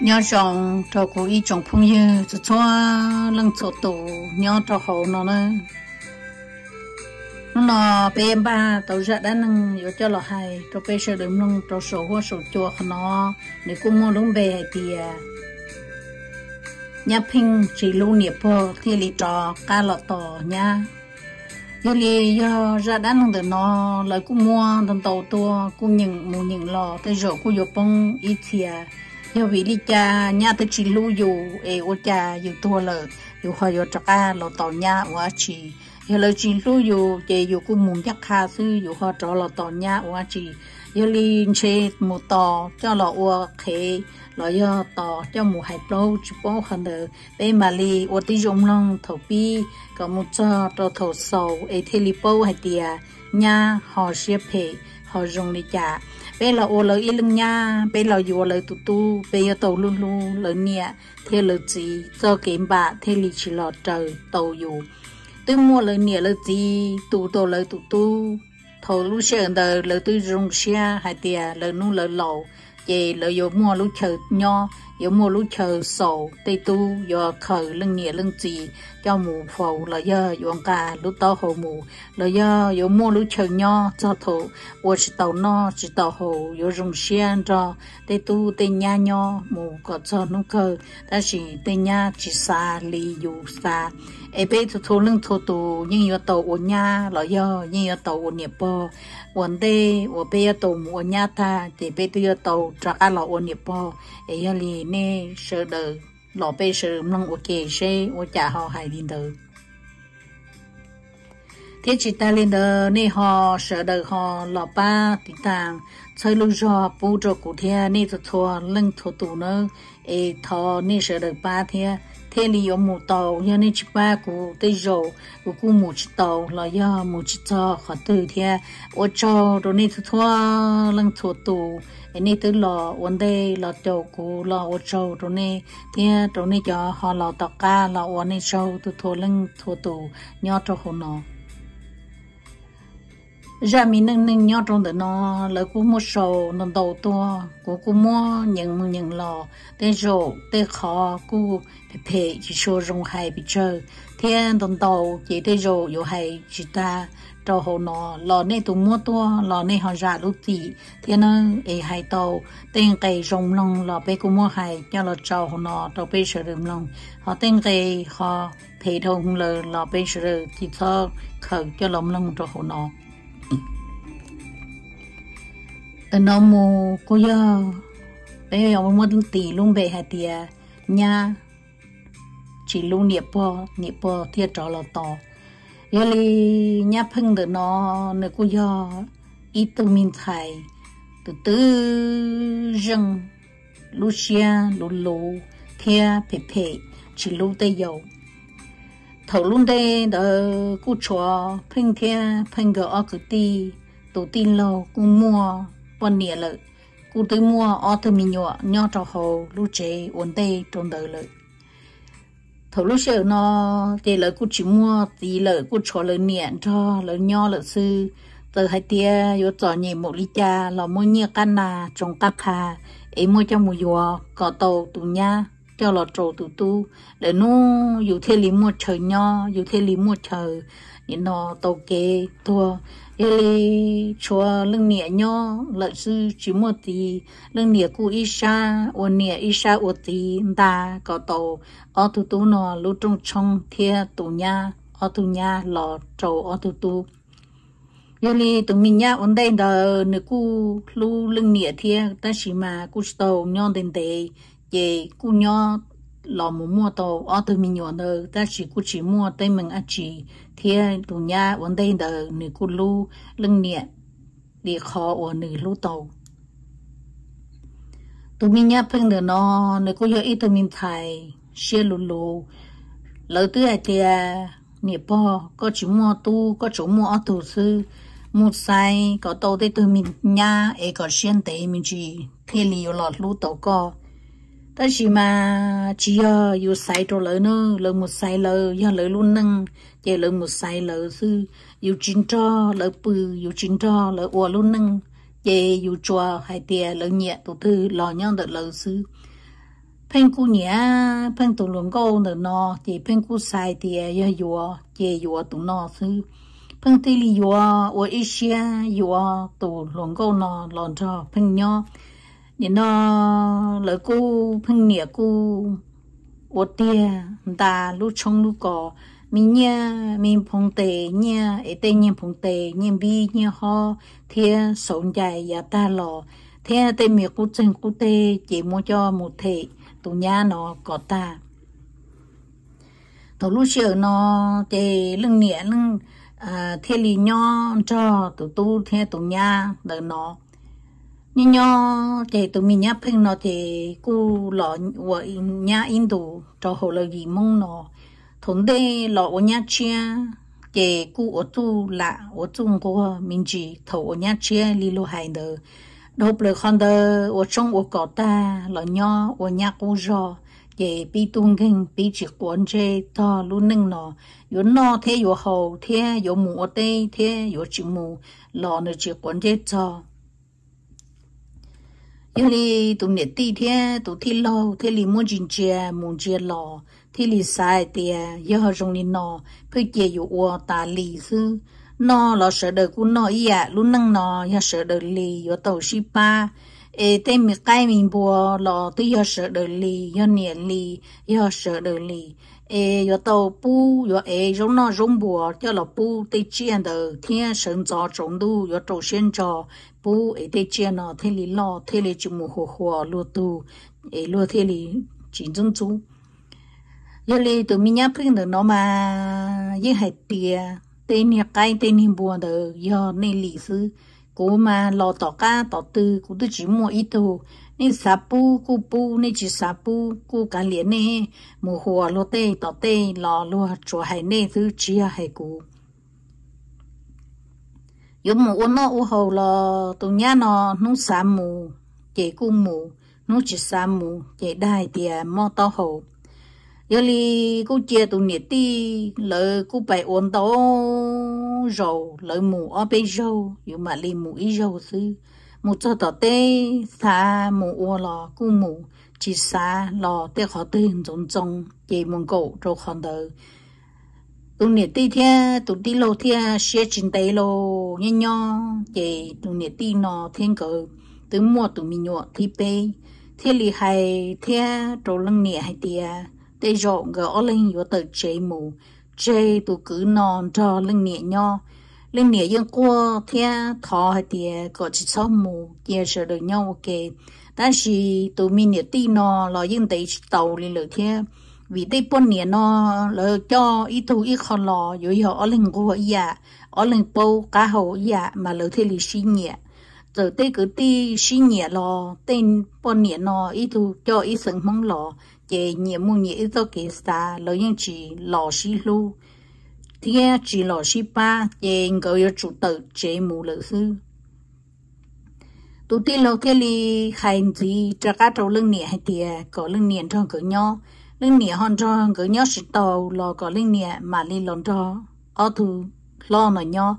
nhớ rằng cho cô ý chồng phong như cho cho lăng cho tổ nhớ cho họ nó nè, nó là bé ba tàu ra đã nâng yếu cho là hay cho bé sẽ đừng nâng cho sổ hoa sổ chùa nó để cũng mua đúng về thì nhà pin chỉ lưu niệm po thì lý trò ca lọ tỏ nha giờ li giờ ra đã nâng được nó lại cũng mua đồng tàu tua cũng nhận một nhận lọ tới rồi cũng vô bông ít thiệt theo vị đi cha nhà tới chỉ lưu dù e ô cha dù tua lờ dù hoa dù trọc a lò tàu nhà ô chỉ giờ lỡ chỉ lưu dù chè dù cũng muốn chắc khá sư dù hoa trọ lò tàu nhà ô chi yêu liên chế một tò cho lò ô khế lò yo tò cho mù hai lâu chỉ bó khăn đờ bé mà li ô tí dùng lòng thổ bi có một cho trò thổ sầu e thê li bó hai tìa nhà họ xếp hệ họ dùng đi chả bé là ô lời lưng nha bé là dù lời tụ tu bé là tàu luôn luôn lời nè thế lời gì cho kiếm bà thế lì chỉ là trời tàu dù tôi mua lời nè lời gì tụ tàu lời tụ tu thầu lúc xe đời lời tôi dùng xe hay tiền lời nung lời lẩu về lời dù mua lúc chờ nho 有 mua lúc chờ sổ tây tu do khởi lưng nghĩa lưng gì cho mù phầu là do yuan cả lúc to hồ mù là do có mua lúc chờ nho cho thổ và chỉ tàu no chỉ tàu hồ có dùng xiên cho tây tu tây nha nho mù có cho nông cơ ta chỉ tây nha chỉ xa lì dù xa ai bây thu thu lưng thu nhưng yo tàu ổn nha là do nhưng yo tàu ổn nghiệp bò ổn tê ổn bây yo tàu mù ổn nha ta thì bây tu yo tàu trạc a là ổn nghiệp bò ai yo lì nè sợ đờ lọ bê sợ mong ô kê xe ô chả họ hài đi đờ thế chỉ ta lên đờ nè họ sợ đờ họ lọ ba tí tàng chơi lưu giò bù trò cụ thia nè thua thua lưng thua tù nơ ê thọ nè sợ đờ ba thia 天里有木头，要那七八股的肉，我估木吃豆，老要木吃草，好多天我找到那头拖冷拖肚，那头老我的老豆姑老我找到那天到那家好老大家老我那手都拖冷拖肚，鸟着好呢。ra mình nâng nâng nhau trong đó nó lấy cú mua sầu nó đầu to cú cú mua mua những lò để rổ để khó cú thì phê chỉ số rong hay bị chơi thiên đồng đầu chỉ để rổ 有 hay chỉ ta cho hồ nó lò này tụ mua to lò này họ ra lúc gì thiên nó ấy hay tàu tên cây rong long lò bé cú mua hay cho lò cho hồ nó tàu bé sử dụng long họ tên cây họ thì thông lờ lò bé sử chỉ thơ khởi cho lòng long cho hồ nó ta nó mù cô giờ đấy ông mua thứ tỷ luôn về hạt tiền nha chỉ luôn niệm po niệm po thiệt trò là to giờ li nhà phăng được nó nơi cô giờ ít tự mình thầy từ từ rừng lu xia thea phê chỉ lu tây dầu thầu luôn đây đó cô chó phênh thia phênh gỡ ở cái ti tổ tin lâu cô mua quan niệm lợi cô tới mua ở từ mình nhỏ nhỏ trò hồ lú chế uốn tê trôn đời lợi thầu lúc sợ nó thì lợi cô chỉ mua tí lợi cô chó lợi niệm cho lợi nhỏ lợi sư từ hai tia yo cho nhị một lý cha lò mua nhia căn là trồng cà khà ấy mua cho mùa giò cỏ tàu tụ nha cho là trồ tụ tu để nó dù thế lý mua chờ nho dù thế lý mua chờ những nó tàu kê thua, thế lý chùa lưng nịa nho lợi sư chỉ mua tì lưng nịa cụ y sa ô nịa y sa tì ta có tàu ô tụ tu nó lúc trong trong thia tụ nha ô tụ nha lò trầu ô tụ tu giờ li tụi mình nhá ổn định đời, nửa cu lu lưng nịa thia ta chỉ mà cu tàu nhon đến tề ye cu nho lò mù mua tàu ở từ mình nhỏ nơ ta chỉ cu chỉ mua tay mình ăn à chỉ thế đủ nhà vấn đây nơ nửa cu lu lưng nhẹ để khó ở nửa lu tàu tụi mình nhà phưng nửa nó nửa cu giờ ít tụi mình thải xe lu lu lỡ tư ai thì nè po có chỉ mua tu có chỗ mua ở tù sư mua sai có tàu tới tụi mình nhà ấy có xuyên tế mình chỉ thế liều lọt lu tàu co ta mà chỉ giờ yêu sai trâu lỡ nữa một sai lỡ giờ lỡ luôn nâng chỉ lỡ một sai lỡ sư yêu chín cho lỡ bự yêu chín cho lỡ ua nâng chỉ yêu chùa hay tiền lỡ nhẹ tổ tư lò nhau được lỡ sư phên cu nhẹ phên tụ luồng câu nữa nó chỉ phên cu sai tiền giờ yêu chỉ yêu tụ nó sư phên tê li yêu ua ít xe yêu tụ luồng câu nó lòn cho phên nhau nhìn nó lời cô phăng nĩa cô ô tia ta lúc chong lúc cò mình nha mình phong tề nha ấy tên nha phong tề nha bi nha ho thia sống dài và ta lò thế tề miệng cú chân cú tề chỉ mua cho một thể tụ nha nó có ta tổ lúc chiều nó chế lưng nĩa lưng à, thế lì nho cho tổ tu thế tổ nha đời nó nhưng nhau thì tụi mình nhá phim nó thì cô lọ vợ nhà in Indo cho hồ lời gì mong nó thốn đê lọ ở nhà chia thì cô ở chỗ là ở chỗ quốc mình chỉ thầu ở nhà chia li lô hai đờ đâu bờ con đờ ở trong ở cỏ ta lọ nhau ở nhà cô rồi thì bị tung kinh bị chỉ quan chế to luôn nâng nó yếu nó thế yếu hậu thế yếu mù ở đây thế yếu chỉ mù lọ nó chỉ quan chế cho yêu thì tụi nè tì thế tụi thì lo thế li muốn chuyện chia muốn chia lo thế thì sai thì yêu họ dùng đi nó phải chia dụ ô ta lì sư nó là sợ đời của nó ý à luôn năng nó giờ sợ đời lì yêu tàu ship ba ê tên mình cái mình bùa là tôi yêu sợ đời lì yêu nè lì yêu sợ đời lì ê yo tàu bu yo ê giống nó giống bùa cho là bu tây chiên thiên sơn gió trống đu yo trầu xuyên trò bu ê tây chiên nó thế lý lo thế lý chung mù hồ hồ lúa tu ê lúa thế lý chính dân chú yo lê tụi mình mà yên hạt tiền tên nhà cái tên nhà bùa đồ yo nên lý sư cô mà lo tỏ cá tỏ tư cô tôi chỉ mua ít thôi nên sa pu cô pu nên chỉ sa pu cô cả liền nè mua hoa lo tê tỏ tê lo lo chỗ hay nè thứ chỉ hay cô yo mu o no u ho lo tu nhà nó nu sa mu chỉ cô mu nu chỉ sa mu chỉ đai tiền mua tao hồ giờ li cô chia tụ nhiệt ti lỡ cô phải ổn tố rầu lỡ mù ở bên râu giờ mà li mù ý râu sư mù cho tỏ tê xa mù ô lò cô mù chỉ xa lò tê khó tê rồng rồng dây mông cổ râu khòn đờ tụ nhiệt ti thia tụ ti lô thia xe chín tây lô nhăn nho dây tụ nhiệt ti nó thiên cờ từ mua tụ mình nhọ thì pê thế lì hay thế trâu lăng nhẹ hay tia để dọn gỡ linh yếu tự chế mù chế tụ cứ non cho linh nhẹ nho linh nhẹ dân qua thea thọ hay tiề có chỉ sau mù kia sợ được nhau ok ta chỉ tụ mình nhẹ tí nó lo dân tế tàu lên lửa thea vì tây bốn nhẹ nó lỡ cho ít thu ít khó lò rồi họ ở linh của dạ ở linh bầu cá hậu dạ mà lỡ thế lì xí nhẹ rồi tây cứ tây xí nhẹ lò tên bốn nhẹ nó ít thu cho ít sừng mong lò chế nhiệm mù nhị do kế sa lo yên chỉ lò xí lu thiên chỉ lò xí ba chế ngồi yêu chủ tự chế mù lự sư tụ tin lo cái li hành gì cho các trâu lưng nhẹ hay tiề có lưng nhẹ trong cửa nho lưng nhẹ hòn trong cửa nho xịt tàu lo có lưng nhẹ mà li lon cho ở thu lo nó nho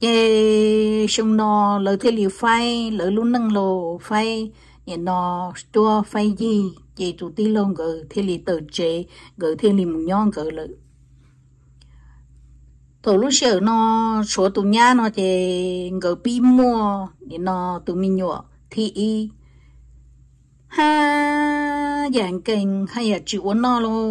chế xong nó lỡ thế li phai lỡ luôn nâng lồ phai nhẹ nó tua phai gì chị chủ tí lông gỡ thì lý tờ chế gỡ thì lý mùng nhon gỡ lợ tổ lúc sợ nó số tụ nhà nó chế gỡ bi mua để nó tụ mình nhỏ thì y ha dạng kinh hay là chịu nó lo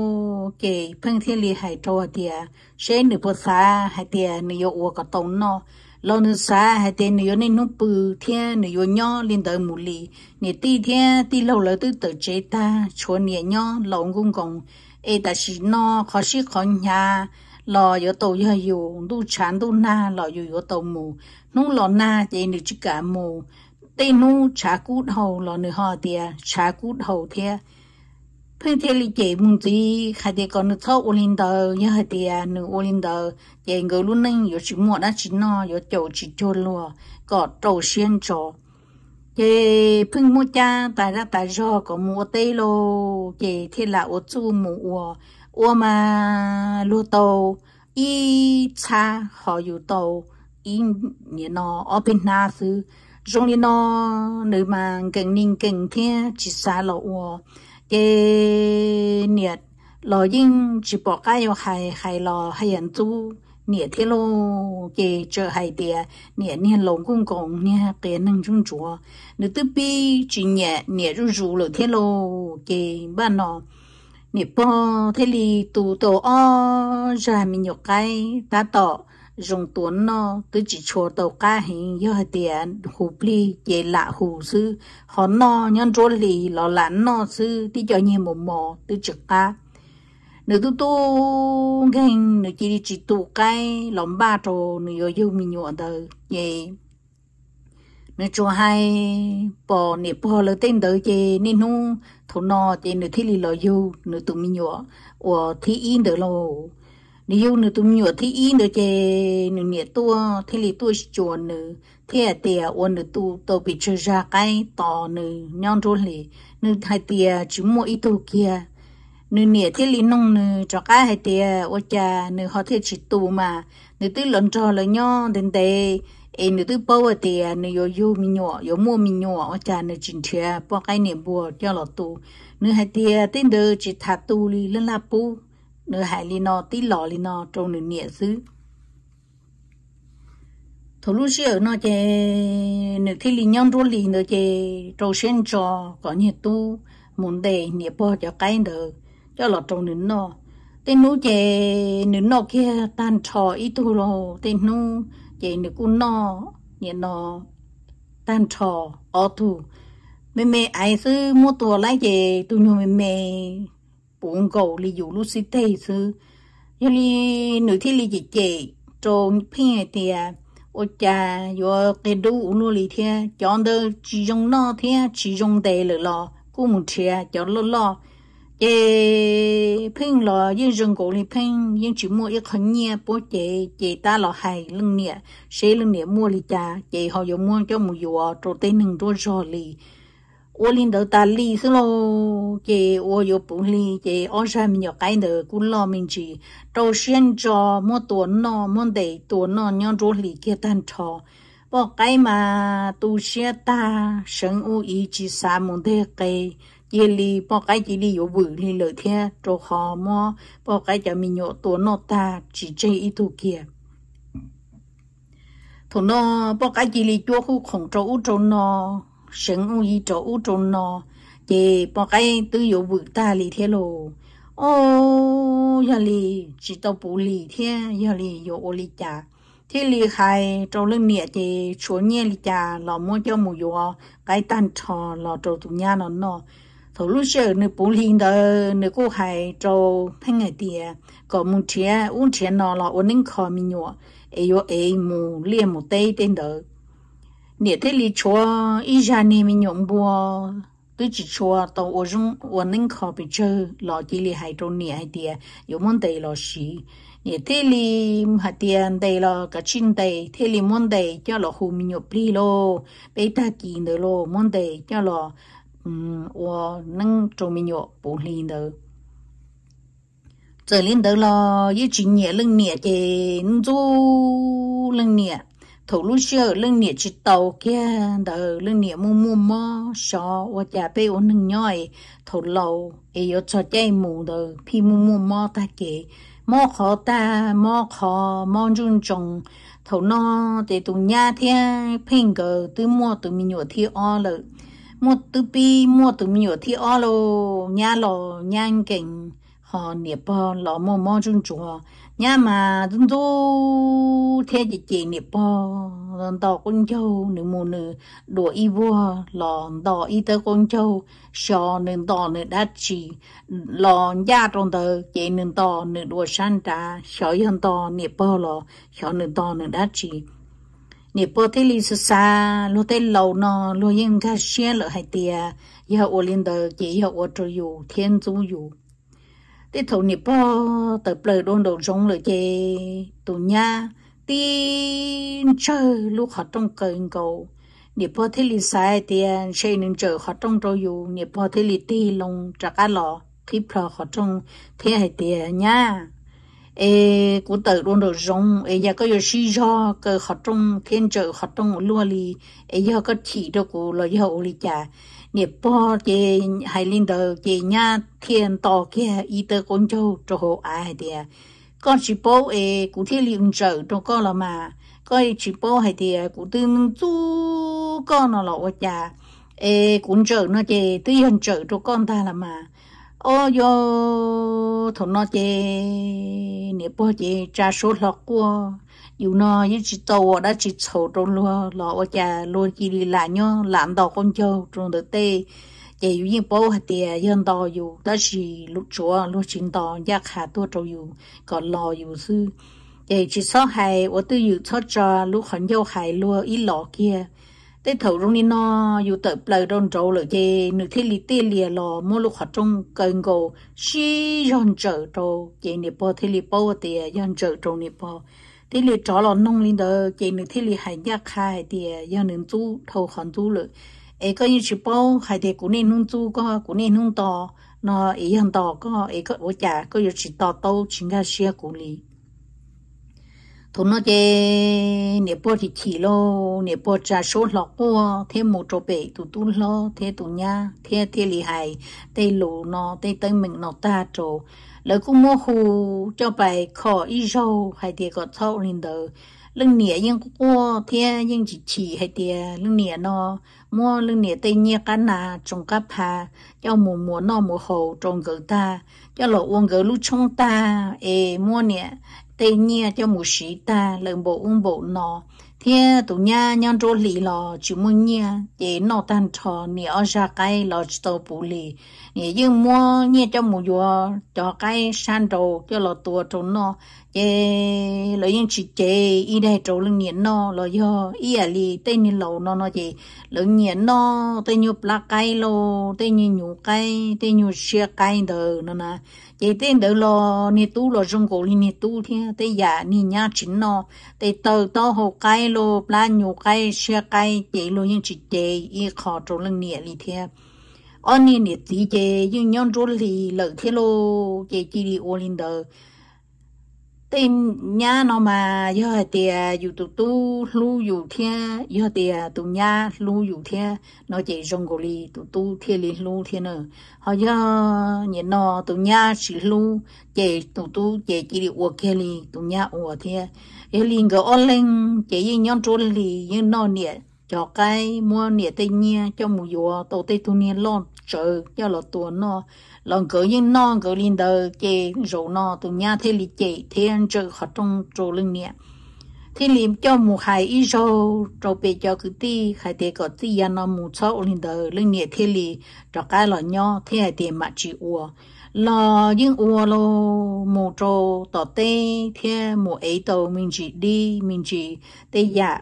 kể phân thiên lý hải trò thì sẽ nửa bộ xa hay thì nửa yêu có tông nó lần nữa xa hai tên nữa nên nó bự thiên nữa nhỏ lên tới mù lì nè ti thiên ti lâu lỡ tới tới chế ta cho nè nhỏ lâu cũng còn ê ta chỉ nó khó sĩ khó nhà lò yếu tàu yếu yếu đu chán đu na lò yếu yếu tàu mù nung lò na thì nữ chỉ cả mù tên nu chả cút hầu lò nữ họ tia chả cút hầu tia พื่อนเทลิเจมุงจีใครเด็กก่อนชอบอุลินเดอร์ยังเดียนูอุลินเดอร์เจงก็รุ่นนึงอยู่ชิมวดนะชินออยู่โจชิโจลัวก็โจเชียนโจเจพึ่งมูจ้าตายละตายชอก็มัวเตโลเจเทละอจูมูอัวอัวมาลูโตอีชาหออยู่โตอีเนี่ยนออเป็นนาซื้อจงลีนอหรือมาเก่งนิ่งเก่งเทียชิซาโลอัว cái nhiệt lo yên chỉ bỏ cái yêu hay hay lo hay ăn chú nhiệt thế lo cái chờ hay địa nhiệt nhiệt lồng cũng cũng nhiệt cái năng chung chúa nếu tự bi chỉ nhiệt nhiệt rú rú lo cái bạn nó nhiệt bỏ thế li tụ tổ o ra mình nhục cái ta tọ dùng tuấn nó cứ chỉ cho tàu cá hình như hơi tiền hù pli dễ lạ hù sư họ nó nhân trốn lì lò lãn nó sư đi cho nhiều mồ mồ tư trực cá nếu tu tu ghen nếu chỉ đi chỉ tu cái lòng ba trò nếu yêu mình nhọ đờ vậy nếu cho hai bỏ nếp bỏ lỡ tên đời chị nên nu thổ nọ chị nếu thi lì lò yêu nếu tụi mình nhọ ở thi in đời lâu nếu yêu nữa tụm nhựa thì in được chè nửa nhẹ tua thì lì tua chuồn nửa thì à tiề ôn nửa tu tàu bị chơi ra cái tò nửa nhon rồi lì nửa hai tiề chỉ mua ít tu kia nửa nhẹ thì lì nông nửa cho cái hai tiề ô cha nửa họ thì chỉ tu mà nửa tới lần trò là nhon đến đây em nữa tới bao tiề nữa yo yo mi nhọ yo ô cha nữa chỉnh thề bao cái niệm bùa cho lọ tu nữa hai tiề tên đời chỉ thà tu lì lên la bu nữa hại li nó tí lọ li nó trong nửa nhẹ xứ thổ lúc xưa nó chè nửa thi li nhon rô li nữa chè trâu sen trò có nhiệt tu muốn đề nhẹ bò cho cái nữa cho lọ trong nửa nó tên nú chè nửa nó kia tan trò ít tu lò tên nú chè nửa cu nó nhẹ nó tan trò ở tu mẹ mẹ ai xứ mua tua lại chè tu nhu mẹ mẹ bụng gầu li dù lu xí tê sư yo li nữ thi li chị chị trôn pin thì ô cha yo cái đu u nu li thia chọn đơ chỉ dùng nọ thia chỉ dùng đề lử lo cũng một thia chọn lo lo chế pin lo yên rừng cổ li pin yên chỉ mua ít khẩn nhẹ bố chế chế ta lo hay lưng nhẹ xế lưng nhẹ mua li cha chế họ dùng mua cho một vụ trộn tên nừng trộn rồi li 我领导打理是咯，这我有不理，这二十米要干的，古老面去，到现在没多呢，没得多呢，娘着理给单炒，不该嘛都些大生物以及啥么的给。夜里 bỏ cái chỉ đi vô vự li lợi thế trò họ mò bỏ cái cho mình nhổ tổ nó ta chỉ chơi ít thu kia thằng nó bỏ cái chỉ đi chỗ khu khổng trâu trâu nó chỗ giờ giờ chỉ 神我一找我中咯，这把该都有伟大里天喽。哦，要哩知道不里天，要哩有我里家。thế li khai trâu lưng nịa thì chúa nhẹ li cha lò mua cho mù yo cái tan trò lò trâu tụ nha nó nó thổ lúc giờ nữ bố linh đó nữ cô khai trâu thanh ngày tìa có một chia uống chia nó lò ổn định khó mi nhọ ấy yo ấy mù liềm mù tây tên đó nè thế li chúa ý ra nè mình nhộng bùa tôi chỉ chúa tàu ô dung ô ninh khó bị chơ lọ chỉ li hai trôn nè hai tìa yếu môn tầy lọ xí nè thế li hạt tiền tầy lọ cả chinh tầy thế li môn tầy cho lọ hù mình nhộng bì lô bê ta kì nè lô môn tầy cho lọ ô nâng trôn mình nhộng bù lì nè giờ lên đó lo với chính nghĩa lưng nghĩa thì du lưng nghĩa thủ lúc xưa lưng nịa chỉ tàu kia đờ lưng nịa mua mua mò sò và chả bê ổn nâng nhoi thủ lầu ấy yo cho chạy mù đờ phi mua mua mò ta kì mò khó ta mò khó mò chung chung thủ nó để tụ nhà thiên phình gờ tư mua tụ mình nhổ thi o lợ mua tụ bi mua tụ mình nhổ thi o lô nhà lò nhà kinh, họ nịa bò lò mò mò chung chung nhà mà dân du thế chị chị nè po lần tàu con châu nửa mù nửa đùa y vua lòn tàu y tơ con trâu sò nửa tàu nửa đá chỉ lòn gia trong tờ chị nửa tàu nửa đùa san trà sò yên tàu nè po lò sò nửa tàu nửa đá chỉ nè po thế li xa lô thế lâu nọ lo yên ca xe lo hai tia giờ ô liên tờ chị giờ ô trâu dù thiên du dù tí thầu nịp bò tờ bờ đôn đồ rong lời chê tù nha tí chơi lúc họ trong cơn cầu nịp bò thế lì sai tiền xe nên chờ họ trong rồi dù nịp bò thế lì tì lông trạc á lọ khi bò họ trong thế hệ tiền nha ê cũng tự đôn đồ rong ê giờ có giờ suy do cơ họ trong thiên trợ họ trong lúa lì ê giờ có chỉ đâu cũng là giờ lì chả 你包这还领导这伢天到个伊得工作做好爱的，讲是包诶，古天领走都讲了嘛，讲是包还的古天做讲了了我家，诶工作那这对人走都讲他了嘛，哦哟，同那这你包这家属老过。dù nó như chỉ tàu đã chỉ sầu trong lúa lọ ở nhà luôn chỉ đi lại nhớ làm đào con châu trong đợt tê chỉ dù như bố hạt tiền dân đào dù đã chỉ lúc chúa lúc chính đào giác hạ tua trâu dù còn lò dù sư chỉ chỉ số hay ở tư dù cho cho lúc khẩn dâu hay lúa ít lọ kia tê thầu trong đi nó dù tự lời trong trâu lợi chê nước thiết lý tê lìa lò mỗi lúc hoạt trong cần gồ xí dân trợ trâu chỉ nếp bố thiết lý bố tiền dân trợ trâu nếp bố thế là cho nó nông lên đó cái này thế là hải giác khai thì giờ nông chủ, thầu hàng chủ rồi ai có như chỉ bảo, hải thì cũng nên nông chủ, có cũng nên nông to nó ai hàng to có ai có ổ chả có như chỉ to to chính là xe cũng lì thủ nó cái, nè bò thì chỉ lo nè bò trà số lọ qua thế một chỗ bể tụ tụ lo thế tụ nhà, thế thế lì hải tây lù nó tây tây mình nó ta chỗ lỡ cũng mua hồ cho bài khó ý râu hay thì có thâu lên đầu lưng nĩa nhưng cũng có thế nhưng chỉ chỉ hay thì lưng nĩa nó mua lưng nĩa tây nhia cá nà trồng cá pa, cho mùa mùa nó mùa hồ trồng gỡ ta cho lỡ uống gỡ lúc trong ta ê mua nĩa tây nhia cho mùa sĩ ta lợn bộ uống bộ nó thế tụ nha nhon trô lì lò chỉ muốn nha để nó tan trò nè ở ra cái lò tàu bù lì nè như mua nha cho mù yo cho cái san trâu cho lò tua trâu nó để lò yên chỉ chế y đây trâu lưng nhện nó lò yo y à lì tên nè lò nó nó gì lưng nhện nó tên nhu plak cái lò tên nhũ cây tên nhu xe cây đờ nó nè chỉ tên đỡ lo nè tu lo rong cổ nè tu thiên tây giả nè nhá chín nó tây tờ to hồ cây lo la nhổ cây xe cây chỉ lo những chỉ chế y khó trốn lưng nè li thiên ở nè nè tí chế những nhon trốn thì lợi thế lo chế chỉ đi ô linh đời tìm nhà nó mà giờ hay tìa dù tụ tu lu dù thiên giờ tìa tụ nhà lu dù thiên nó chỉ rong gò li tụ tu thiên li lu thiên nữa họ giờ nhìn nó tụ nhà chỉ lu chỉ tụ tu chỉ chỉ đi uo kia li tụ nhà uo thiên ấy liền cái online chỉ những nhóm trôi li như nó niệm cho cái mua nịa tây nha cho mù dùa tổ tây thu nia lon chờ cho là tua nó lần cỡ những non cỡ linh đờ chè rổ nó tu nha thế lì chè thế ăn chờ họ trong rổ lưng nịa thế liền cho mù khai ý rô rô bề cho cứ ti khai thế có ti ya nó mù cho linh đờ lưng nịa thế lì cho cái là nho thế hai tiền mặt chỉ uo lò những uo lo mù trô tỏ tê thế mù ấy tàu mình chỉ đi mình chỉ tê dạ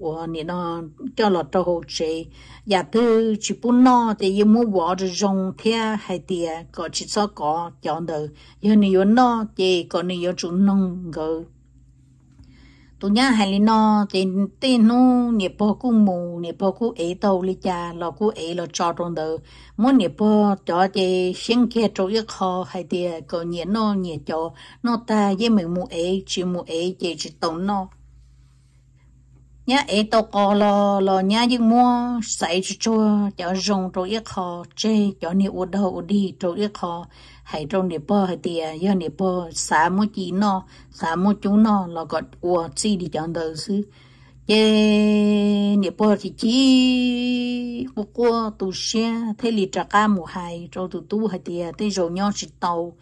hồ 我你那叫了之后吃，也都去不拿的，也没挖着种田还的，搞去做搞讲的，有你有拿的，搞你有种弄个。tụi nhà hai linh nó thì tên nó nè bỏ cú mù nè bỏ cú ế tàu li cha lọ cú ế lọ cho trong đỡ. muốn nè bỏ cho thì xem kia chỗ yêu khó hay thì có nhẹ nó nhẹ cho nó ta với mình mù ế, chỉ mù ế, chỉ chỉ tổng nó nhá ấy tao có lo lo nhá nhưng mua sấy chua cho cho rong rồi ít khó chê cho nị ô đầu, ô đi rồi ít khó hay trong nị bơ hay tiề do nị bơ xả mua chỉ nọ, xả mua chú nọ, là có ô chi đi chọn đầu sư chê nị bơ thì chi, ô qua tu xe thế lì trà ca mù hay rồi tu tu hay tiề thế rồi nhau chỉ tàu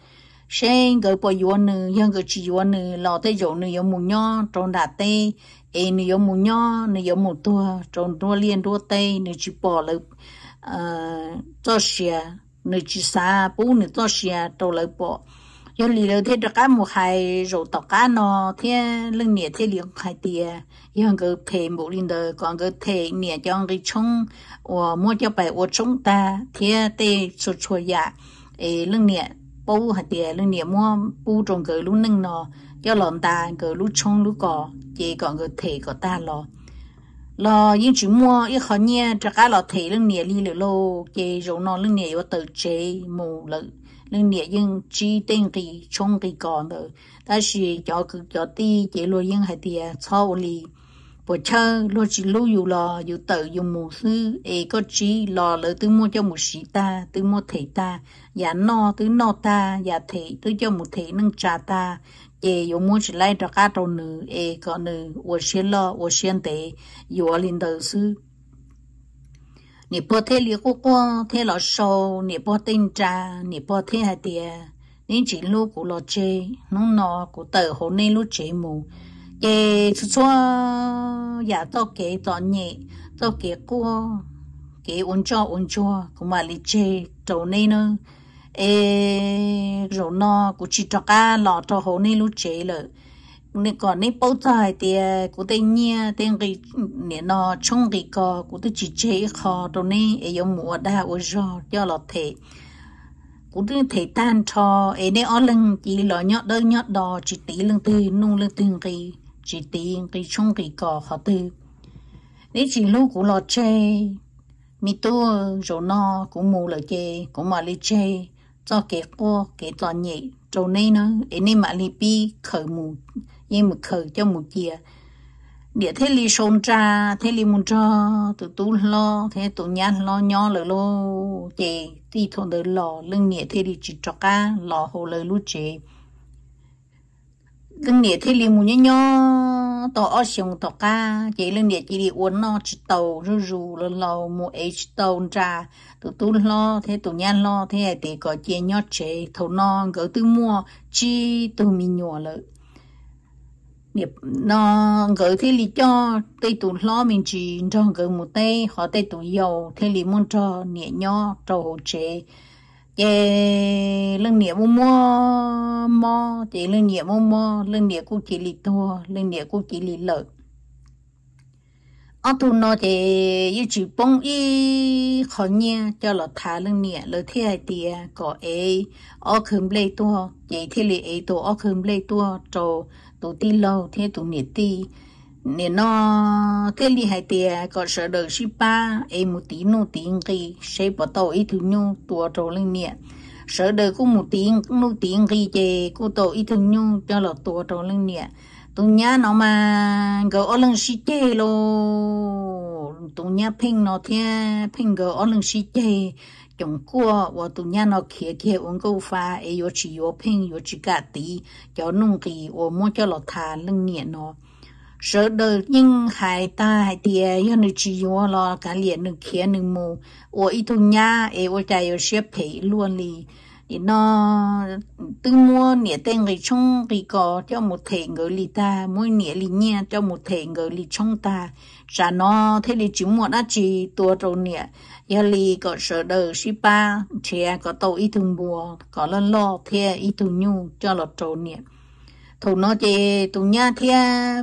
sen gỡ bỏ yếu nữ nhưng gỡ chỉ yếu nữ lo tới yếu nữ yếu mù nho trong đà tê ê nữ yếu mù nho nữ yếu mù tua trôn tua liên tua tê nữ chỉ bỏ lợ cho xìa nữ chỉ xa bú nữ cho xìa trâu lợ bỏ giờ lì lợ thế đặc một hai rổ tọc cá nó thế lưng nhẹ thế liền khai tia nhưng gỡ thề bộ linh đời còn gỡ thề nhẹ cho cái chung mua cho bài ô chung ta thế tê chuột chuột dạ ê lưng nhẹ bố hạt tiền lúc niệm mua bố trồng cái lúc nâng nó cho lòng ta cái lúc chong lúc cỏ chỉ còn cái thể có ta lo lo nhưng chỉ mua ít họ nhẹ chắc cái lo thể lúc niệm đi lửa lo, chỉ rồi nó lúc niệm có tự chế mù lự lúc niệm nhưng chỉ tên cái chong cái cỏ nữa ta à, chỉ cho cái cho đi, chỉ lo nhưng hạt tiền sau lì bộ chơi, lo chỉ lo dù lo dù tự dù mù sư ấy có chỉ lo lỡ tư mua cho một sĩ ta tư mua thể ta dạ no tứ no ta dạ thị tứ cho một thị nâng trà ta ye yo mu chỉ lấy cho cá trâu nữ e có nữ wo xiên lo wo xiên tế yo linh đầu sư nị bỏ thế li cố cô thế lo sâu nị bỏ tinh trà nị bỏ thế hai tia. nên chỉ lu của lo chê nó nọ của tờ hồ nên lo chế mù ye chú cho dạ tao kế tao nhẹ tao kế cố, kế uốn cho uốn cho cũng mà li chê trâu nên nữa ê rồi nó cũng chỉ cho cá lọ cho hồ này lúc chế rồi nên còn nên bao giờ thì cũng tên nhia tên cái nè nó trong cái co cũng tôi chỉ chế khó rồi nên ấy ông mua đã ở rồi do là thế cũng tôi thấy tan cho ấy nên ở lần chỉ lọ nhọt đơn nhọt đỏ chỉ tí lần từ nung lần từ cái chỉ tí cái trong cái co khó từ nên chỉ lúc cũng lọ chê mi tôi rồi nó cũng mua lại chê cũng mà lấy chê cho cái cô cái toàn nhẹ trâu này nó ấy nên mà li bi khởi mù nhưng mà khởi cho một kia địa thế li sôn tra thế li muốn cho tụ tú lo thế tụ nhăn lo nhỏ lờ lo chè thì thôn đời lò lưng nhẹ thế li chỉ cho cá lò hồ lờ lu chè lưng nhẹ thế li muốn nhó tổ ở sông tổ ca chỉ lên địa chỉ đi uốn nó chỉ tàu rú rú lên lầu mua ấy chỉ tàu ra tụ tụ lo thế tụ nhà lo thế thì có chia nhót chế thầu nó gỡ tư mua chi tụ mi nhỏ lợi nghiệp nó gửi thế lý cho tây tụ lo mình chỉ cho gửi một tay họ tây tụ dầu thế lý muốn cho nhẹ nho trầu chế chị lưng nĩa mua mua mò chị lưng nĩa mua mua lưng nĩa cô chị lì tua lưng nĩa cô chị lì lợ ở thôn nó chị yêu chị bông y khó nha cho lọ thả lưng nĩa lỡ thế ai tìa có ấy ở khum lê tua chị thế lì ấy tua ở khum lê tua trồ tụ ti lâu thế tụ nĩa ti nè nó cái li hai tia có sợ đời si pa em một tí nô tiếng kì sẽ bỏ tàu ít thứ nhu tua trâu lên nè sợ đời cũng một tiếng nô tiếng kì chè cô tàu ít thứ nhu cho là tua trâu lên nè tụi nhá nó mà gỡ ở lưng si chè lo tụi nhá pin nó thế pin gỡ ở lưng si chè chồng cua và tụi nhá nó kia kia uống câu pha ấy yo chỉ yo pin yo chỉ cả tí cho nung kỳ và muốn cho lọ thà lưng nè nó sợ đời nhưng hai ta hai tìa yêu nữ chỉ yêu lo cả liền nữ kia nữ mù ô ít thu nha ê ô chạy yêu xếp phỉ luôn đi thì nó tư mua nĩa tên người trong thì có cho một thể người lì ta mỗi nĩa lì nha cho một thể người lì trong ta trả nó thế lì chỉ mua đã chỉ tua trâu nĩa yêu lì có sợ đời xí ba trẻ có tàu ít thùng bùa có lần lo thế ít thùng nhu cho lọt trâu nĩa thu nó chè tụ nhà thia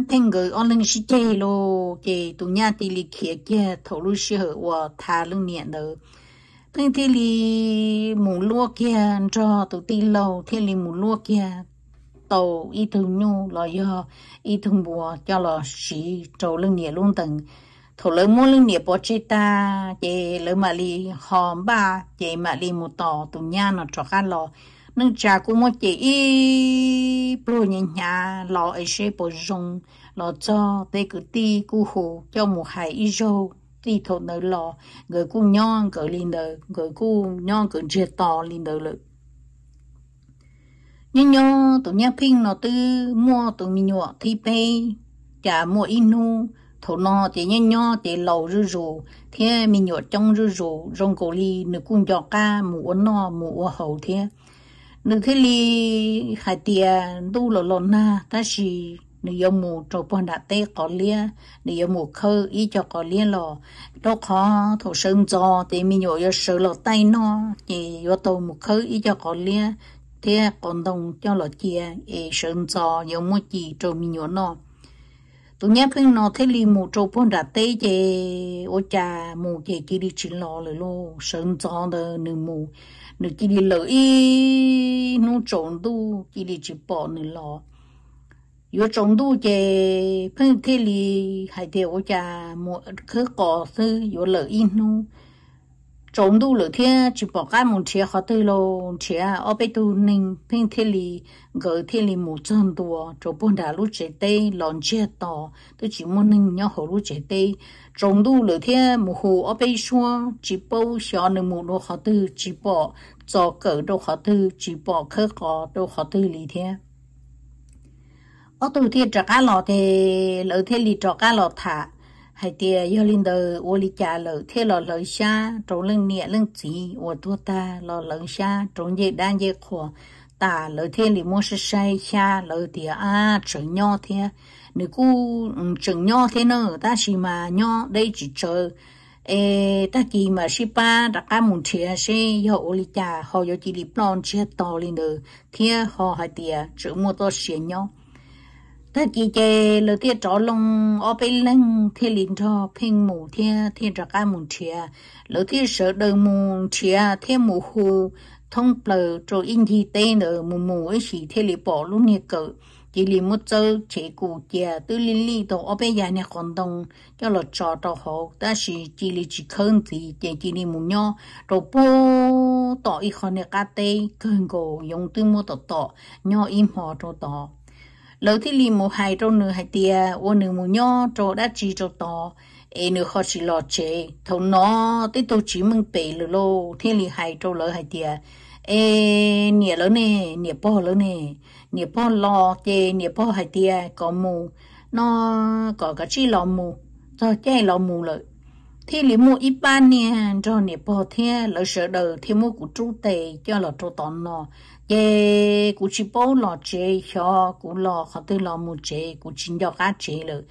phèn gửi on lưng sĩ chè lô chè tụ nhà tì lì kia kia thầu lu sĩ hở và thà lưng niệm đó phèn thì lì mù lúa kia cho tụ tì lâu thì lì mù lúa kia tàu y thường nhu lo do y thường bùa cho lo sĩ trầu lưng niệm luôn từng thầu lớn muốn lưng niệm bỏ chê ta chè lớn mà lì hòm ba chè mà lì một tàu tụ nhà nó cho khăn lo nâng trà cũng một chỉ y pro nhà nhà lò ấy sẽ bổ dùng lò cho tê cứ ti cú hồ cho một hải y rô ti thổ nở lò người cú nhon cỡ lên đời người cú nhon cỡ chia to lên đời lực nhưng nhon tụ nhà pin nó tư mua tụ mi nhọ thì bê, trả mua nu, thổ nò thì nhon nhon thì lầu rư rù thế mi nhọ trong rư rù rong cổ li nửa cung cho ca mũ nó mũ hậu thế nên thế li khai tiền đu lo lộn na ta chỉ nếu yêu mù trâu bọn đã tê có lia nếu yêu mù khơ ý cho có lia lo, đó khó thổ sơn cho thì mi nhổ yêu sợ lo tay nó thì yêu tàu mù khơ ý cho có lia thế còn đồng cho lo chia ý sơn cho yêu mù chỉ trâu mi nhổ nó tôi nhớ phương nó thế li mù trâu bọn đã tê chê ô cha mù chê kia đi chín lo lời lo sơn cho đờ nửa mù nó chỉ đi lỡ ý nó trộn tu chỉ đi chỉ bỏ nữa lo yo trộn tu chè phân thế li hai tiêu cha mua khứ cỏ sư yo lỡ ý nó trộn đu lửa thiên chỉ bỏ cái một chia khó tư lô chia ở bên tu ninh pin thiên lì gỡ thiên lì một chân đùa chỗ bún đá lúc chế tê lòn chia tỏ tôi chỉ muốn ninh nhau hồ lúc chế tê trộn đu lửa thiên một hồ ở bên xua chỉ bầu xóa nửa một đồ khó tư chỉ bỏ cho cỡ đồ khó tư chỉ bỏ khớ khó đồ khó tư lì thiên ở tu thiên trả cá lò thì lỡ thiên lì trả cá lò thả hay tiề à, yêu linh đời ô li cha lợ thế lọ lợ xa trốn lưng nhẹ lưng chỉ ô tua ta lọ lợ xa trốn dễ đan dễ khổ ta lợ thế li mua sơ say xa lợ tiề a trứng nho thế nếu cu trứng nho thế nữa ta chỉ mà nho đây chỉ chờ ê ta kỳ mà si pa đã cá muốn chia si yo ô li cha họ yo chỉ lip non chia to linh đời thế họ hay tiề à, chữ mua to xuyên nho ta chỉ chế lỡ thiệt trọ lông ở bên lưng, thiệt liền cho phim mù thiệt thiệt ra cái mù thiệt lỡ thiệt sợ đời mù thiệt thiệt mù hù thông bờ rồi in thì tê ở mù mù ấy chỉ thiệt liền bỏ luôn nhiệt cỡ chỉ liền một giờ chế cụ chia tư liên li tổ ở bên dài này còn đông cho lỡ trọ trọ hộ ta chỉ chỉ liền chỉ khơn thị, chỉ chỉ liền mù nhau rồi bố tỏ ý khó này ca tê cơn cổ dùng tư mua tỏ tỏ nhau im họ tỏ tỏ lỡ thì li một hai trâu nửa hai tia ô nửa mù nho trâu đã chỉ trâu to ê nửa kho chỉ lọt chế thâu nó tới tôi chỉ mừng bể lửa lô thiên li hai trâu lỡ hai tia ê nè lỡ nè nè bò lỡ nè nè bò lo chê nè bò hai tia có mù nó có cái chi lò mù cho chê lò mù lợ thì lý mua ít ban nè cho nè bò thế lỡ sợ đời thì mua của chú tề cho là trâu tòn nó ye cụ chỉ bố lò chế cho cụ lò họ tư lò mù chế cụ chỉ cho cá chế lợ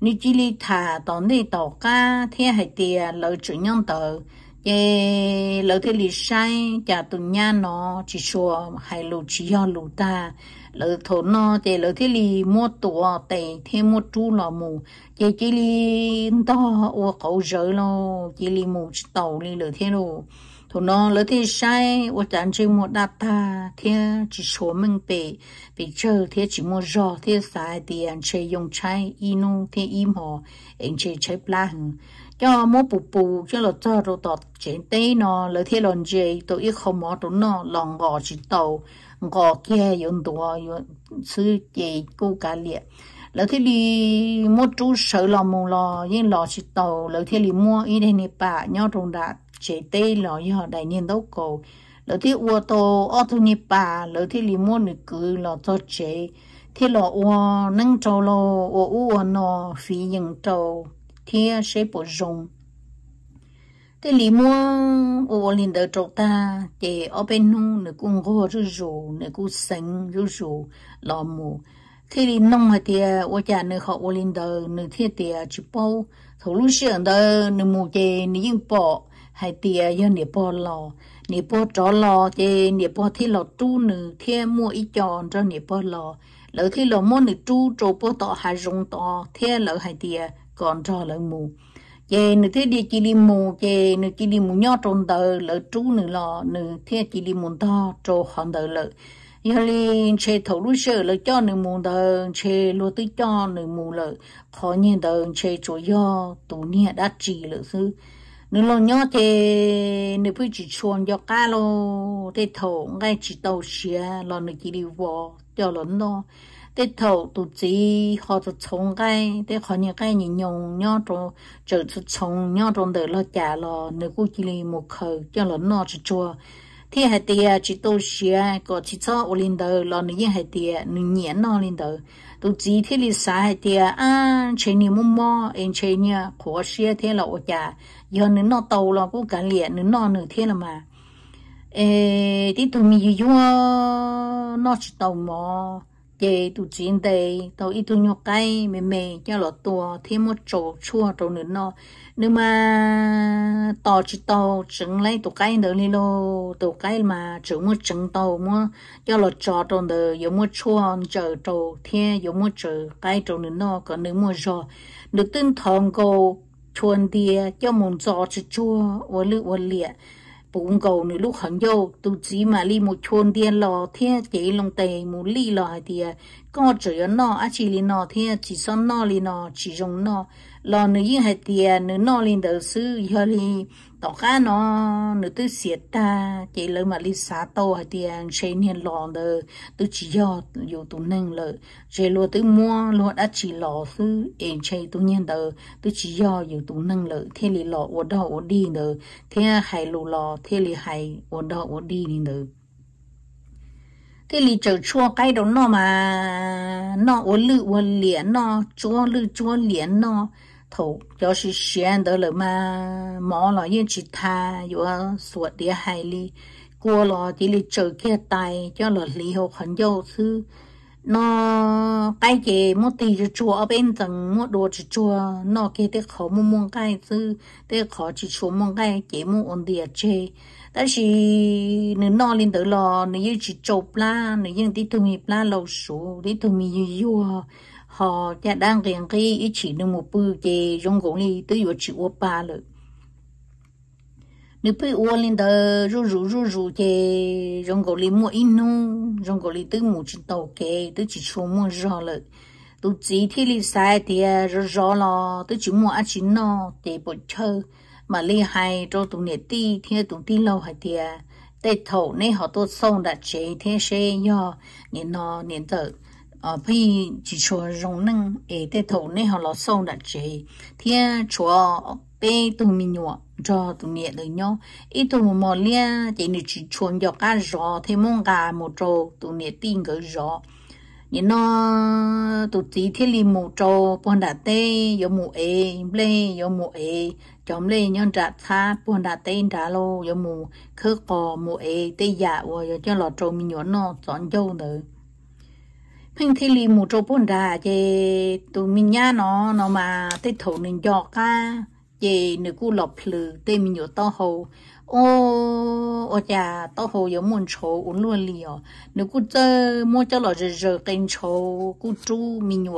nếu chỉ li thả tỏ này tỏ cá thế hay tiền lợ chủ nhân tờ ye lợ thế li sai chả tụ nhà nó chỉ xua hay lù chỉ cho lù ta lợ thổ nó thì lợ thế li mua tủa tệ thế mua chú lò mù ye chỉ li to ô khẩu giới lo chỉ li mù tàu li lợ thế luôn thủ nó lỡ thì sai và chẳng chỉ một đa ta thì chỉ số mình bị bị chờ thì chỉ một giò thì sai thì anh chỉ dùng chai inu thì im họ anh chỉ chai la hằng cho mô bù bù cho là cho rồi tọt chén tê nó lỡ thì lần gì tôi ít không mò tụi nó lòng gò chỉ tàu gò kia dùng đồ dùng sư chị cô cá liệt lỡ thế li mua chú sợ lò mù lò yên lò chỉ tàu lỡ thế li mua ý đây nè bà nhau trồng đã chế tê lò như họ đại nhiên đâu cầu lỡ thế ô tô ô thu nè bà lỡ thế đi mua nè cứ lò cho chế thế lò ô nâng trâu lò ô ô nò phí những trâu thế sẽ bổ dùng thế li mua ô lên đỡ trâu ta để ở bên nung nè cung gò rú rú nè cũng sánh rú rú lò mù thế thì nông hay thì ô cha nơi họ ô linh đờ, nơi thiết thì chụp bao thổ lũ xưa đờ, nơi mù chê nơi yên bỏ hay thì do nơi bỏ lò nơi bỏ chó lò chê nơi bỏ thi lò tu nơi thiết mua ít tròn cho nơi bỏ lò lỡ thi lò mua nơi tu trâu bỏ tọ hay rong tọ thiết lỡ hay thì còn cho lỡ mù chê nơi thiết đi chỉ đi mù chê nơi chỉ đi mù nhỏ tròn tờ lỡ trú nơi lò nơi thiết chỉ đi mù to trâu hòn tờ lỡ yêu li chế thổ lúc sơ là cho nữ mù đờ chế lúa tới cho nữ mù là khó nhìn đờ chế chỗ do tủ nhẹ đã chỉ lỡ sư nữ lo nhỏ thì nữ phải chỉ chuồn cho cá lo thế thổ ngay chỉ tàu xia lo nữ chỉ đi vô cho lớn lo thế thổ tụ chỉ họ tụ chống ngay thế khó nhìn ngay nhìn nhung nhỏ trong chờ tụ chống nhỏ trong đờ lo chả lo nữ cũng chỉ một khẩu cho lớn lo chỉ chua thì hệ tiề chỉ tôi xia có chỉ cho ô linh đầu lo nữ hệ tiề nữ nhện nào linh đầu tôi chỉ thế là sa hệ tiề à chế ni mông mò em chế ni khó xia thế là ô cha giờ nữ nào tàu là cũng cả liền nữ nào nữ thế là mà ê thì tôi mi yêu nó chỉ tàu mò giờ tụ chín đây tao ít tụ nhóc cái mềm mềm cho lọ tua thêm một chỗ chua chỗ nữa nọ nhưng mà tao chỉ tao trứng lấy tụ cái nữa đi lô tụ cái mà chỉ một trứng tao mua cho lọ chó chỗ nữa có một chua chỗ chỗ thêm có một chỗ cái chỗ nữa nọ còn nữa mua rồi được tin thằng cô chuồn đi cho muốn gió chỉ chua và lự và liệt bụng cầu nữa lúc hẳn vô tu chỉ mà li một chôn điên lò thế chế lòng tề một li lò thì có chơi nó à chỉ li nó thế chỉ son nó li nó chỉ dùng nó lo nữ yên hai tiền nữ no lên đỡ sư giờ thì tỏ cá nó nữ tư xiết ta chỉ lỡ mà đi xá tô hai tiền trên hiền lò đỡ tư chỉ do dù tụ nâng lỡ chỉ lo tư mua lo đã chỉ lò sư em chơi tụ nhiên đỡ tư chỉ do dù tụ nâng lỡ thế lì lò ổ đỏ ổ đi đỡ thế hay lù lò thế lì hay ổ đỏ ổ đi đỡ thế lì chờ chua cái đó nó mà nó ổ lự ổ liền nó chua lự chua liền nó đó là mà lý, 头要是西安得了嘛，忙了也去他又要说的海里，过了这里走开带，叫了以后很有事。nó cái gì một tí cho chua ở bên tầng một đồ cho chua nó cái để khó mua mua cái chứ để khó chỉ chua mua cái chỉ mua ổn địa chê tại vì nếu nó lên tới lò nếu chỉ chụp la nếu như đi tụi mình la lâu số đi tụi mình yêu yêu họ nhà đang riêng cái ý chỉ nó một bữa thì trong gỗ này tới vừa chịu ba rồi nếu bây giờ lên đó rú rú rú rú thì trong gỗ này mua ít nu trong gỗ này tới một chân tàu kê tới chỉ số mua rồi rồi tôi chỉ thi lịch sai thì rõ rõ lo tới chỉ mua ăn chín nó để bột chơi mà lấy hai cho tụi nè ti thì tụi ti lâu hay thì tết thầu nên họ tôi xong đã chế thế xe nhỏ nên nó nên tới ờ bây chỉ cho rong nâng để để thổ này họ lo sâu đã chế thế à, cho bê tụi mình nhỏ cho tụi mẹ đời nhau ít tụi mò lia chỉ nên chỉ chuồn cho cá rõ thế mong cả một trâu tụi mẹ tin cái rõ nhìn nó tụi chỉ thiết li một trâu bọn đã tê có mù ê lê có mù ê chấm lê nhân trả tha bọn đã tê trả lô có mù khước bò mù ê tê dạ rồi cho lò trâu mì nhỏ nó chọn dâu nữa 平替里木做半大，这都明年喏，那嘛得头能叫噶，这那个老皮了，得明年到后，哦，我家到后有门愁，我落里哦，那个这莫叫老热热跟愁，个猪明年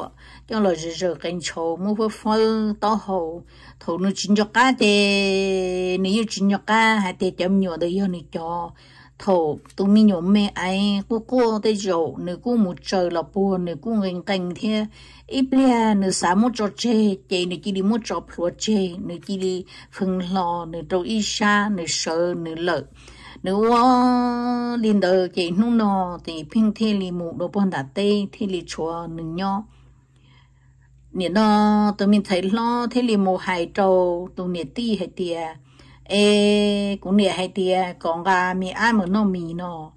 叫老热热跟愁，莫会分到后，头能进叫噶的，你有进叫噶，还得叫明年的要你叫。thổ tụi mình nhóm mẹ ai cô cô tê dầu nửa cô một trời là buồn nửa cô ngành cành thế ít bia nửa xá một trò chê chê nửa chỉ đi một trò phlua chê nửa chỉ đi phần lo nửa trâu y sa nữ sợ nửa lợ nửa ô liền đờ chê nụ nò thì phiên thê li mù đồ bọn đã tê thê li chùa nửa nho nửa đó tụi mình thấy lo thê li mù hai trâu tụi nửa tì hay tiề ê cũng nè hay tia còn gà mì ai mà nó mì nó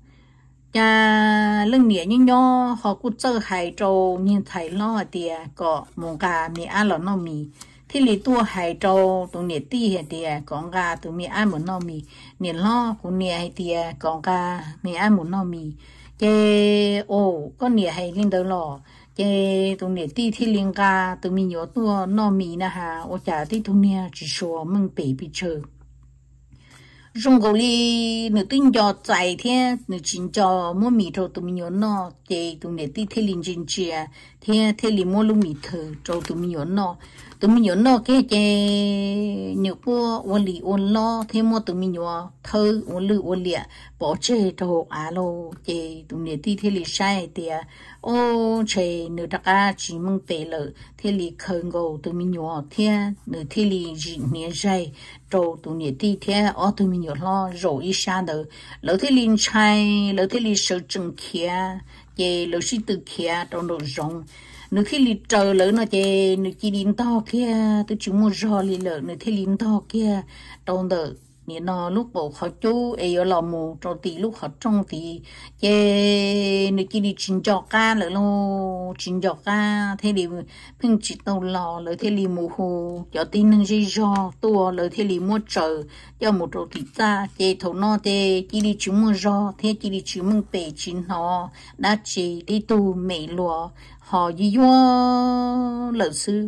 nhà lưng nè nhưng nhỏ họ cũng chơi hay trâu nhìn thấy nó tia có gà mì ai là nó mì thì lý tua hay trâu tụi nè ti hay tia còn gà tụi mì ai mà nó mì nè lo cũng nè hay tia còn gà mì ai mà nó mì chế ô con nè hay lên đầu lò chế tụi nè ti thì liên gà tụi mì nhỏ tua nó mì nè ô chả thì tụi nè chỉ số mừng bể bị chơi rong gò li nửa tin cho chạy thế nửa chín cho mua mì thầu tụi mình nhớ nọ chạy tụi mình đi thay liền chín chia thế thay liền mua lúa mì thầu cho tụi mình nhớ nọ tụi mình nhớ nó cái cái nhớ bố, ôn lì ôn lo thêm mua tụi mình nhớ thơ ôn lư ôn lẹ, bỏ chê cho à lô chê tụi mình đi thế lì sai thì ô chê nửa đặc à chỉ mong tệ lợ thế lì khờ ngầu tụi mình nhớ thế nửa thế lì gì nhớ dây trâu tụi mình đi thế ô tụi mình nhớ lo rồi ý xa đỡ lỡ thế lì chai lỡ thế lì sợ chừng kia chê lỡ sĩ tự kia trong đồ rộng nếu khi lì trờ lỡ nó chè nếu chỉ lìn to kia tôi chỉ mua giò lì lỡ nếu thấy lìn to kia trong đợt nè nó lúc bộ họ chú ấy ở lò mù trong tí lúc họ trong thì chê nó chỉ đi chín giọt ca lỡ lô chín giọt ca thấy đi phim chỉ tàu lò lỡ thấy đi mù hồ cho tí nâng dây giò tua lỡ thấy đi mua trở cho một trâu thịt ra chê thầu no chê chỉ đi chú mua giò thế chỉ đi chú mừng bể chín nó đã chỉ đi tu mẹ lúa họ gì vô lợn sư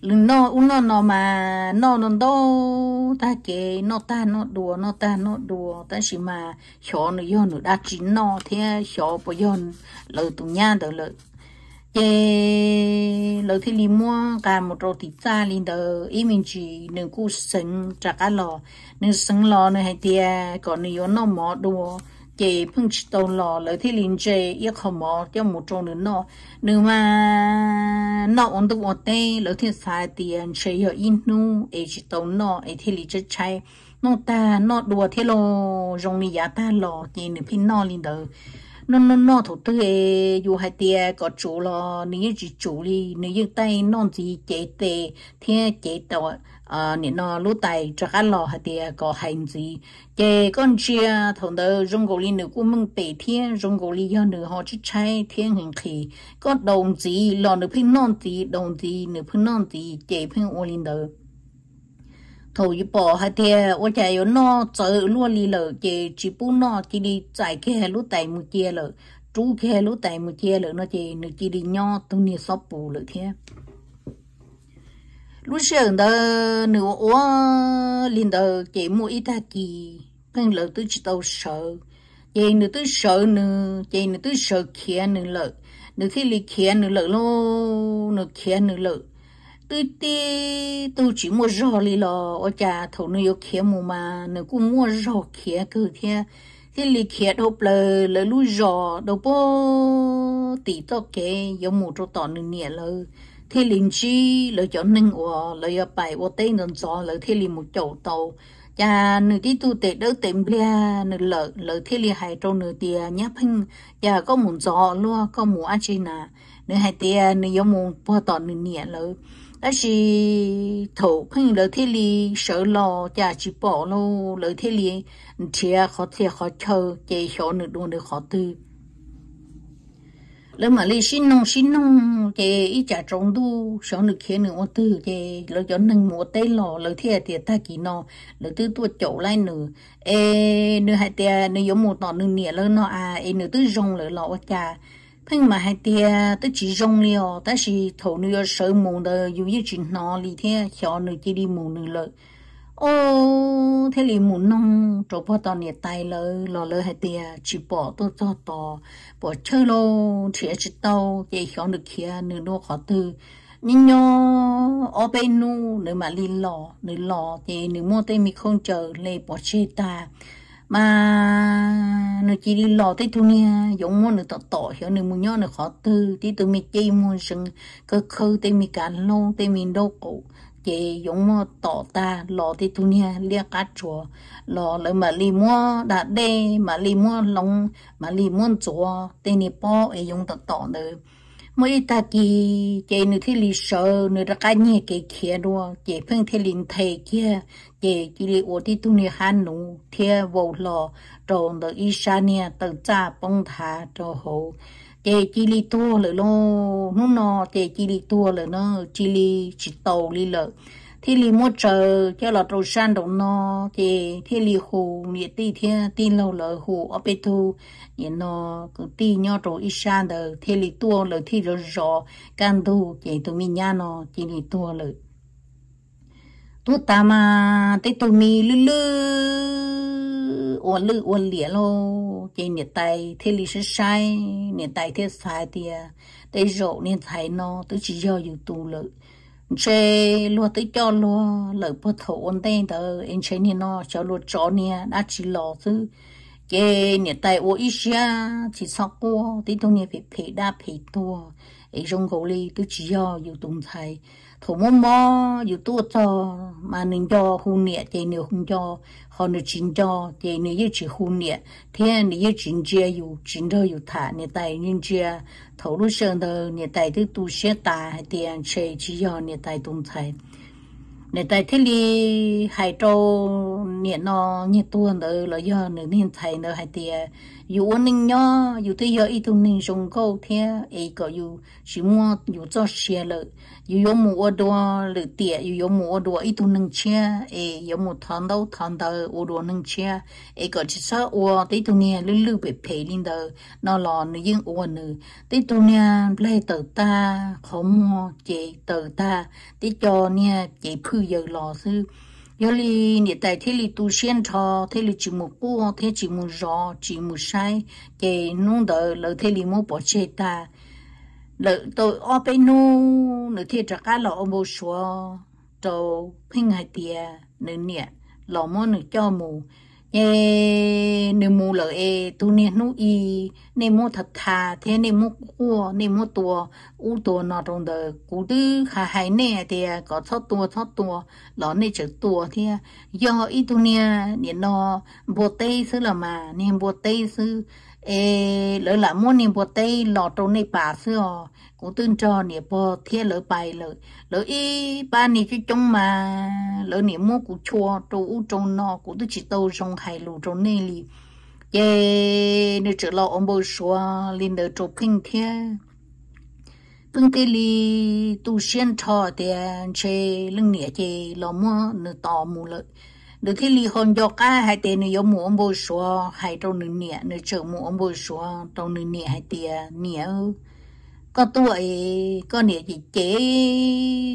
lưng nó u nó nó mà nó nó đó ta chế nó ta nó đùa nó ta nó đùa ta chỉ mà chó nó vô nó đã chín nó thế chó bây giờ lợn tụng nha đó lợn chế lợn thì li mua cả một rô thịt ra li đó ý mình chỉ nửa cu sừng chả cá lò nửa sừng lò nửa hai tia còn nửa nó mỏ đùa chế phun chỉ tàu lò lợi thế linh chế yêu khổ mò cho một chỗ nữa nọ nếu mà nọ ổn tụ ở đây, lợi thế sai tiền chế hiểu in nu ấy chỉ tàu nọ ấy thế linh chế chạy nọ ta nọ đùa thế lo rong ni giá ta lò chỉ nửa pin nọ linh đời nó nó nó thủ tư hệ dù hai tia có chủ lo nếu chỉ chủ đi nếu như tay non gì chế tệ thế chế tàu à nếu nó lú tay cho khá lo hai tia có hành gì chế con chia thằng đó rong gò li nếu cũng mừng tệ thiên rong gò li do nếu họ chỉ chạy thiên hình khí có đồng gì lo nếu phi non gì đồng gì nếu phi non gì chế phi ô linh đó thôi y bỏ hai thế ô chạy yo nó chờ luôn đi lợ chỉ chỉ bu nó chỉ đi chạy cái lú tại một chia lợ chú cái lú tại một chia lợ nó chỉ nó chỉ đi nho tu ni sóp bù lợ thế lú sương đó nửa ô liền đó chỉ mua ít ta kỳ bên lợ tôi chỉ tàu sợ chỉ nửa tôi sợ nửa chỉ nửa tôi sợ kia nửa lợ nửa khi lì kia nửa lợ lô nửa kia nửa lợ tôi đi tôi chỉ mua rau đi lo ở nhà thầu nó yêu khía mù mà nó cũng mua rau khía cứ thế thế li khía đâu bờ lỡ lui rau đâu bố tí to kê giống mù cho tỏ nữa nhẹ lờ thế liền chi lỡ cho nâng ủa lỡ cho bài ủa tên đơn gió lỡ thế li một chậu tàu cha nửa tí tu tệ đỡ tệm bia nửa lợ lợ thế li hai trâu nửa tia nhá phăng cha có muốn gió luôn có muốn ăn chi nà nửa hai tia nửa giống muốn bò tỏ nửa nhẹ lợ đó chỉ thổ khinh lợi thế li sợ chả chỉ bỏ lo lợi thế li khó chia khó chờ chạy chỗ nữa đồ khó tư lỡ mà li xin nông xin nông chạy ít chả trống đu chỗ nữa kia nữa ô tư chạy lỡ chỗ nâng mùa tây lò lợi thế thì ta kỳ nó lợi tư tua chỗ lại nữa ê nữa hai tia nữa giống một tọ nữa nó à nữa tư rong lỡ lọ chả nhưng mà hai tia tới chỉ rong liều ta chỉ thổ nữa sợ mù đờ dù như chuyện nó lì thế cho nữ chỉ đi mù nữ lợi ô thế lì mù nông chỗ bỏ tao nhiệt tay lỡ lò lỡ hai tia chỉ bỏ tôi cho tò bỏ chơi lô trẻ chỉ tao vậy cho nữ kia nữ nô khó tư nhưng nhó ở bên nu nữ mà lì lò nữ lò thì nữ mua tay mình không chờ lê bỏ chê ta mà nó chỉ đi lò tới thôi nha giống mua nó tọt tỏ hiểu nó muốn nhớ nó khó tư thì từ mình chơi muốn sừng cơ khư tê mình cả lô tê mình đâu cổ chị giống mua tỏ ta lò tới thu nha lia cá chùa lò lại mà li mua đã đê mà li mua lông mà li mua chùa tê nè po ấy giống tọt tỏ nữa mỗi ta kỳ chị nữ thế lì sợ nữ ra cái nhẹ cái kia đó chị phương thế lìn thầy kia chị chị lì ổ đi tu nữ hàn nụ thế vô lò rồi từ y sa nè từ cha bông thả rồi Hồ chị chị lì tua lửa lo nó nò, chị chị lì tua lửa nó chị lì chị tàu lì lỡ thì lì mua chờ cho là trâu san đồng nó thì thì lì hồ nhẹ tì thiên tì lâu lợ hồ ở bên thu nhẹ nó cứ tì nhau trâu ít san đời thì lì tua lợ thì rồi rõ can tu chỉ tụi mình nhà nó chỉ lì tua lợ tu ta mà tới tụi mình lư lư uốn lư uốn lìa lô chỉ nhẹ tay thì lì sai sai nhẹ tay thì sai thì tới rộ nên thấy nó tới chỉ do dù tu lợi chế lúa tới cho lúa lỡ bớt thổ ổn tên tờ anh chế nè nó cho lúa chó nè đã chỉ lò thứ chế nè tại ô ít ra chỉ sọc cua tí thôi nè phải phải đa phải tua ấy trong khẩu li tôi chỉ do dù tùng thầy thổ mô mò dù tua cho mà nên cho hôn nè chế nếu không cho họ nữ chính đó thì nữ yêu chỉ hôn nè thế nữ yêu chính chia yêu chính đó yêu thả nè tại nhân chia thấu lúc sơn đó nè tại thứ tu sẽ ta hay tiền chơi chỉ do nè tại đồng thầy nè tại thế li hai trâu nè nó như tuôn đó là do nữ niên thầy nó hay tiền 有人呀，有的要一头人上高天，一个有什么有做些了，有有么多了点，有有么多一头能吃，哎，有么谈到谈到我多能吃，一个至少我这头呢，六六被陪领导，那老你应我呢，这头呢来到大，好么接到大，这家呢接朋友老师。yo li ni tại thế li tu xuyên cho thế li chỉ một bố thế chỉ một rõ chỉ một sai cái nung đỡ lỡ thế li mua bỏ chê ta lỡ tôi ở bên nu nửa thế trả cá lọ ông bố xóa trâu phinh hai tia nửa nè lọ mua nửa cho mù e nè mua lợ e tu nè nu y nè mua thật thà thế nè mua cua nè mua tua u tua nọ trong đời cú tư khả hải nè thì à, có thoát tua thoát tua lọ nè chữ tua thì do à. ít tu nè nè nọ bồ tây sư là mà nè bồ tây sư ê lỡ là muốn niệm bộ tây lọ trâu này bà sư cũng tương cho niệm bộ thiên lỡ bài lỡ lỡ y ba niệm cái trong mà lỡ niệm mua cũng chua trâu u trâu nọ cũng tôi chỉ tàu trong hải lù trâu này lì ye nếu chỉ lo ông bố xóa lên đỡ trâu kinh thiên pin cái lì tu xuyên thọ tiền chế lưng nhẹ chế lo mua nửa tò mù lợi nếu thì ly hôn do cả hai tiền nếu mua ông bố số hai trong nửa nè nếu chờ mua ông bố số trong nửa nè hai tiền nè có tuổi có nè chỉ chế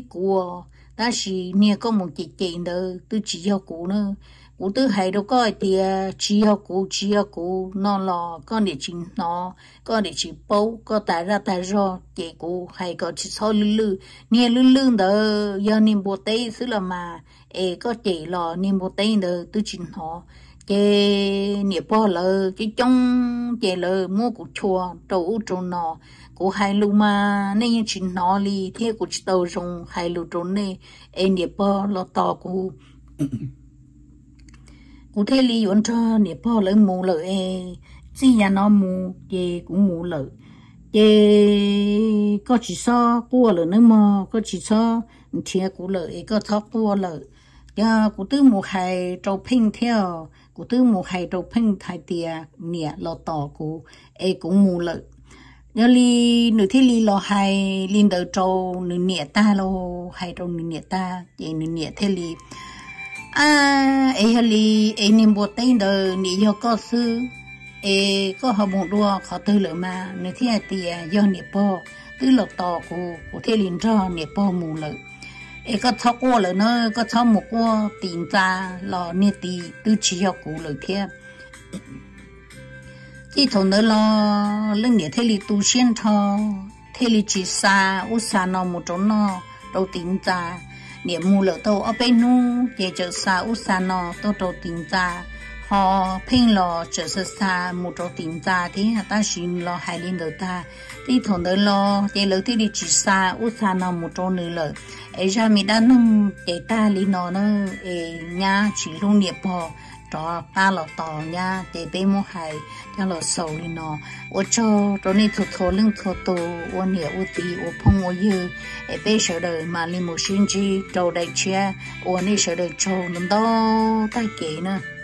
của ta chỉ nè có một chị chế nữa tôi chỉ cho cụ nữa cụ tôi hay đâu có thì chỉ học cụ chỉ học cụ nó lo có để chỉ nó có để chỉ bố có ta ra ta ro chế cụ hay có chỉ sau lư lư nia lư lư đó giờ niệm bồ tây xứ là mà ê có chỉ là niệm bồ tây nữa tôi chỉ họ chế niệm bồ lơ chế trong chế lơ mua của chùa trâu trâu nọ của hai lu mà nên chỉ nó li thế của chỉ tàu dùng hai lu trâu này ê niệm bồ lo tò của của thế li vẫn cho niệm bồ lơ mù lơ ê chỉ nhà nó mù chế cũng mù lơ chế có chỉ so cua lơ nữa mà có chỉ so chia của lợ có thóc cua lợ giờ cụ tư một hai trâu pin theo cụ tư một hai trâu pin thay tia nè lo tỏ cụ ấy cũng mù lợi giờ li nửa thế li lo hai li đầu trâu nửa nè ta lo hai trâu nửa nè ta vậy nửa nè thế li à ấy hả li ấy niệm bồ tát đời nị do có sư ấy có học một đua khó tư lợi mà nửa thế tia do nè po tư lộc tỏ cụ cụ thế liền trâu nè po mù lợi ấy 一个超过了呢，个超没过顶渣老你的都只要过了天。一头呢咯，那年头里都先超，头里只沙，我沙那么着呢，都顶渣。年末了都二百努，也就沙我沙那都都顶渣。họ pin lo trở sơ xa một u một đâu đâu mù ở bên nu, chỗ trò tình ta thế hả, ta xin lo hai lên đầu ta thì thằng đó lo để lỡ thì đi chỉ xa u xa nào một trò nữa lỡ ấy ra mình đã nâng để ta lý nó nó ấy nhà chỉ luôn nghiệp bò đó ba lọ tỏ nha để bê mua hải cho lọ sầu lý nó ô cho đó này thuộc thổ lưng thuộc tù ô nỉa ô tí ô phong ô dư ấy bê sở đời mà li một sinh chi trâu đại chia ô này sở đời cho lắm đó tai kể nữa